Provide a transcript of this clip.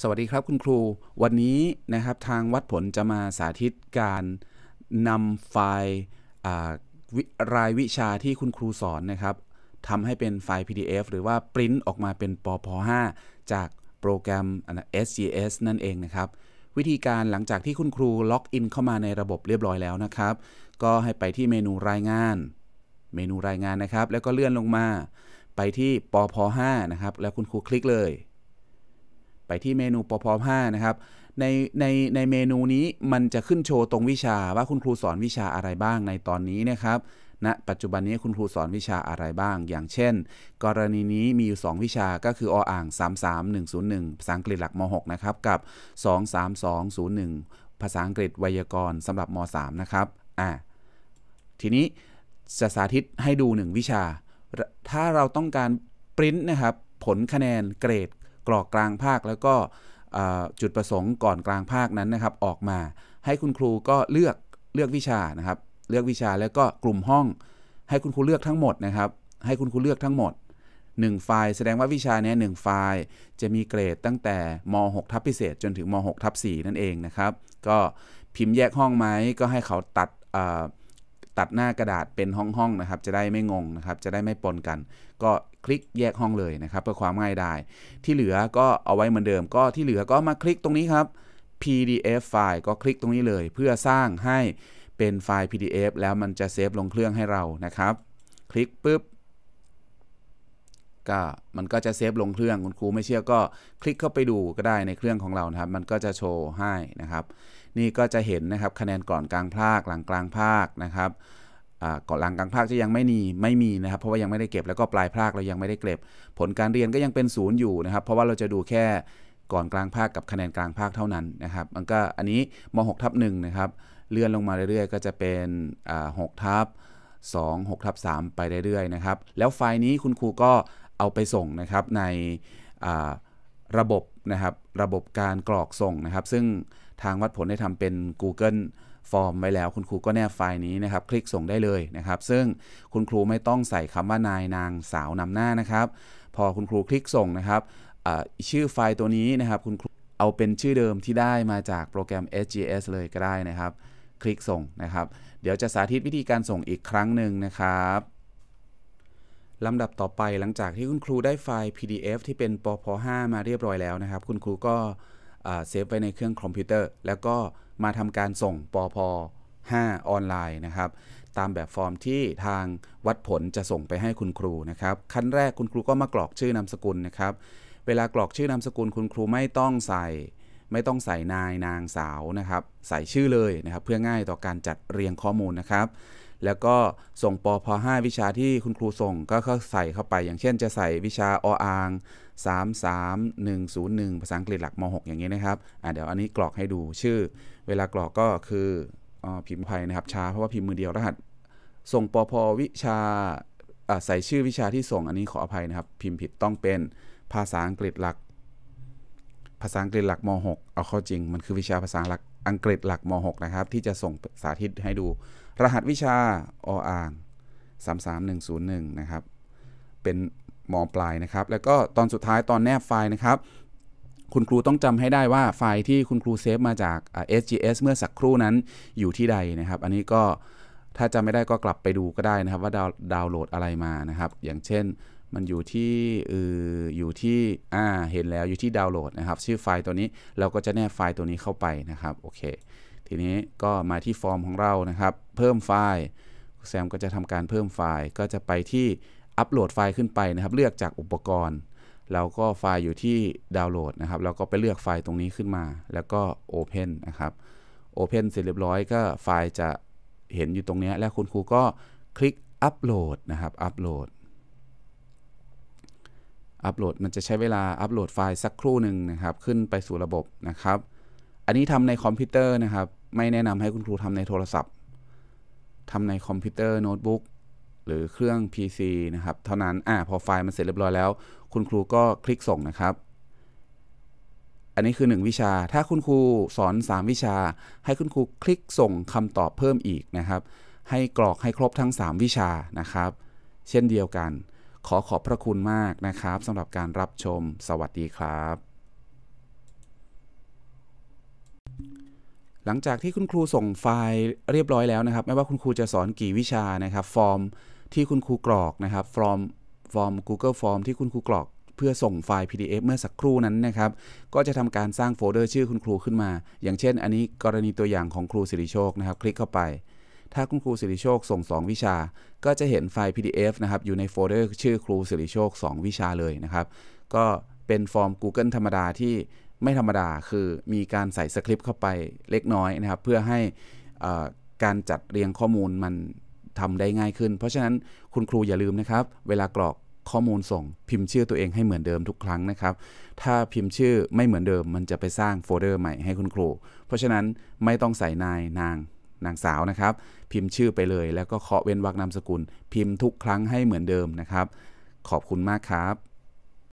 สวัสดีครับคุณครูวันนี้นะครับทางวัดผลจะมาสาธิตการนำไฟล์รายวิชาที่คุณครูสอนนะครับทำให้เป็นไฟล์ PDF หรือว่าปริ้นออกมาเป็นปพ5จากโปรแกรม SGS นั่นเองนะครับ วิธีการหลังจากที่คุณครูล็อกอินเข้ามาในระบบเรียบร้อยแล้วนะครับ ก็ให้ไปที่เมนูรายงาน เมนูรายงานนะครับ แล้วก็เลื่อนลงมา ไปที่ปพ5นะครับ แล้วคุณครูคลิกเลยไปที่เมนูปพ5นะครับ ใน ใน ในเมนูนี้ มันจะขึ้นโชว์ตรงวิชา ว่าคุณครูสอนวิชาอะไรบ้างในตอนนี้นะครับณนะปัจจุบันนี้คุณครูสอนวิชาอะไรบ้าง อย่างเช่น กรณีนี้มีอยู่ 2 วิชา ก็คือ ออ่าง 33101ภาษาอังกฤษหลักม .6 นะครับ กับ 23201 ภาษาอังกฤษไวยากรณ์สำหรับม .3 นะครับ อ่าทีนี้จะสาธิตให้ดู 1 วิชา ถ้าเราต้องการปริ้นนะครับ ผลคะแนนเกรดกรอกกลางภาคแล้วก็จุดประสงค์ก่อนกลางภาคนั้นนะครับออกมาให้คุณครูก็เลือกเลือกวิชานะครับ เลือกวิชาแล้วก็กลุ่มห้องให้คุณครูเลือกทั้งหมดนะครับ ให้คุณครูเลือกทั้งหมด 1 ไฟล์แสดงว่าวิชานี้หนึ่งไฟล์ จะมีเกรดตั้งแต่ม6ทับพิเศษจนถึงม6ทับ4นั่นเองนะครับ ก็พิมพ์แยกห้องไหมก็ให้เขาตัดตัดหน้ากระดาษเป็นห้อง ๆ นะครับ จะได้ไม่งงนะครับจะได้ไม่ปนกัน ก็คลิกแยกห้องเลยนะครับ เพื่อความง่ายดายที่เหลือก็เอาไว้เหมือนเดิมก็ที่เหลือก็มาคลิกตรงนี้ครับ PDF ไฟล์ก็คลิกตรงนี้เลย เพื่อสร้างให้เป็นไฟล์ PDF แล้วมันจะเซฟลงเครื่องให้เรานะครับคลิกปุ๊บก็มันก็จะเซฟลงเครื่องคุณครูไม่เชื่อ ก็คลิกเข้าไปดูก็ได้ในเครื่องของเรานะครับ มันก็จะโชว์ให้นะครับนี่ก็จะเห็นนะครับคะแนนก่อนกลางภาคหลังกลางภาคนะครับก่อนหลังกลางภาคจะยังไม่มีไม่มีนะครับ เพราะว่ายังไม่ได้เก็บแล้วก็ปลายภาคเรายังไม่ได้เก็บ ผลการเรียนก็ยังเป็นศูนย์อยู่นะครับ เพราะว่าเราจะดูแค่ก่อนกลางภาคกับคะแนนกลางภาคเท่านั้นนะครับ มันก็อันนี้ม6ทับหนะครับเลื่อนลงมาเรื่อยๆก็จะเป็น6ทับ2 6 ทับ3ไปเรื่อยๆนะครับแล้วไฟล์นี้คุณครูก็เอาไปส่งนะครับในระบบนะครับระบบการกรอกส่งนะครับ ซึ่งทางวัดผล ได้ทำเป็น Google ฟอร์มไว้แล้ว คุณครูก็แนบไฟล์นี้นะครับ คลิกส่งได้เลยนะครับ ซึ่งคุณครูไม่ต้องใส่คำว่านายนางสาวนำหน้านะครับ พอคุณครูคลิกส่งนะครับชื่อไฟล์ตัวนี้นะครับ คุณครูเอาเป็นชื่อเดิมที่ได้มาจากโปรแกรม SGS เลยก็ได้นะครับ คลิกส่งนะครับ เดี๋ยวจะสาธิตวิธีการส่งอีกครั้งหนึ่งนะครับลำดับต่อไปหลังจากที่คุณครูได้ไฟล์ PDF ที่เป็นปพ5มาเรียบร้อยแล้วนะครับ คุณครูก็เซฟไว้ในเครื่องคอมพิวเตอร์ แล้วก็มาทำการส่งปอพ5 ออนไลน์นะครับ ตามแบบฟอร์มที่ทางวัดผลจะส่งไปให้คุณครูนะครับ ขั้นแรกคุณครูก็มากรอกชื่อนามสกุลนะครับ เวลากรอกชื่อนามสกุลคุณครูไม่ต้องใส่ไม่ต้องใส่นายนางสาวนะครับใส่ชื่อเลยนะครับเพื่อง่ายต่อการจัดเรียงข้อมูลนะครับแล้วก็ส่งปอพ5วิชาที่คุณครูส่งก็เข้าใส่เข้าไปอย่างเช่นจะใส่วิชาออ่าง33101 ภาษาอังกฤษหลักม .6 อย่างนี้นะครับเดี๋ยวอันนี้กรอกให้ดูชื่อ เวลากรอกก็คืออพิมพ์ไัยนะครับช้าเพราะว่าพิมพ์มือเดียวรหัส ส่งปอพวิชาใส่ชื่อวิชาที่ส่งอันนี้ขออภัยนะครับพิมพ์ผิดต้องเป็นภาษาอังกฤษหลักภาษาอังกฤษหลักม .6 เอาเข้าจริงมันคือวิชาภาษาหลักอังกฤษหลักม .6 นะครับ ที่จะส่งสาธิตให้ดู รหัสวิชาออ่าง33101 นะครับ เป็นมปลายนะครับ แล้วก็ตอนสุดท้ายตอนแนบไฟล์นะครับ คุณครูต้องจำให้ได้ว่าไฟล์ที่คุณครูเซฟมาจาก SGS เมื่อสักครู่นั้นอยู่ที่ใดนะครับ อันนี้ก็ถ้าจำไม่ได้ก็กลับไปดูก็ได้นะครับว่าดาวน์โหลดอะไรมานะครับ อย่างเช่นมันอยู่ที่เอออยู่ที่อ่าเห็นแล้วอยู่ที่ดาวน์โหลดนะครับ ชื่อไฟล์ตัวนี้เราก็จะแนบไฟล์ตัวนี้เข้าไปนะครับ โอเคทีนี้ก็มาที่ฟอร์มของเรานะครับ เพิ่มไฟล์แซมก็จะทำการเพิ่มไฟล์ก็จะไปที่อัปโหลดไฟล์ขึ้นไปนะครับ เลือกจากอุปกรณ์ เราก็ไฟล์อยู่ที่ดาวน์โหลดนะครับเราก็ไปเลือกไฟล์ตรงนี้ขึ้นมา แล้วก็โอเพนนะครับโอเพนเสร็จเรียบร้อยก็ไฟล์จะเห็นอยู่ตรงนี้แล้วคุณครูก็คลิกอัปโหลดนะครับอัปโหลดอัปโหลดมันจะใช้เวลาอัปโหลดไฟล์สักครู่หนึ่งนะครับ ขึ้นไปสู่ระบบนะครับ อันนี้ทำในคอมพิวเตอร์นะครับ ไม่แนะนำให้คุณครูทำในโทรศัพท์ ทำในคอมพิวเตอร์โน้ตบุ๊กหรือเครื่อง PC นะครับ เท่านั้นอ่าพอไฟล์มันเสร็จเรียบร้อยแล้ว คุณครูก็คลิกส่งนะครับ อันนี้คือ 1 วิชา ถ้าคุณครูสอน 3 วิชา ให้คุณครูคลิกส่งคำตอบเพิ่มอีกนะครับ ให้กรอกให้ครบทั้ง 3 วิชานะครับ เช่นเดียวกันขอขอบพระคุณมากนะครับสำหรับการรับชมสวัสดีครับ หลังจากที่คุณครูส่งไฟล์เรียบร้อยแล้วนะครับไม่ว่าคุณครูจะสอนกี่วิชานะครับฟอร์ม ที่คุณครูกรอกนะครับฟอร์มฟอร์ม Google Form ที่คุณครูกรอกเพื่อส่งไฟล์ PDF เมื่อสักครู่นั้นนะครับ ก็จะทำการสร้างโฟลเดอร์ชื่อคุณครูขึ้นมา อย่างเช่นอันนี้กรณีตัวอย่างของครูสิริโชคนะครับคลิกเข้าไปถ้าคุณครูสิริโชคส่ง 2 วิชา ก็จะเห็นไฟล์ PDF นะครับอยู่ในโฟลเดอร์ชื่อครูสิริโชค 2 วิชาเลยนะครับ ก็เป็นฟอร์ม Google ธรรมดาที่ไม่ธรรมดาคือมีการใส่สคริปต์เข้าไปเล็กน้อยนะครับเพื่อให้การจัดเรียงข้อมูลมันทำได้ง่ายขึ้น เพราะฉะนั้นคุณครูอย่าลืมนะครับเวลากรอกข้อมูลส่งพิมพ์ชื่อตัวเองให้เหมือนเดิมทุกครั้งนะครับ ถ้าพิมพ์ชื่อไม่เหมือนเดิม มันจะไปสร้างโฟลเดอร์ใหม่ให้คุณครู เพราะฉะนั้นไม่ต้องใส่นายนางนางสาวนะครับ พิมพ์ชื่อไปเลย แล้วก็เคาะเว้นวรรคนามสกุล พิมพ์ทุกครั้งให้เหมือนเดิมนะครับ ขอบคุณมากครับ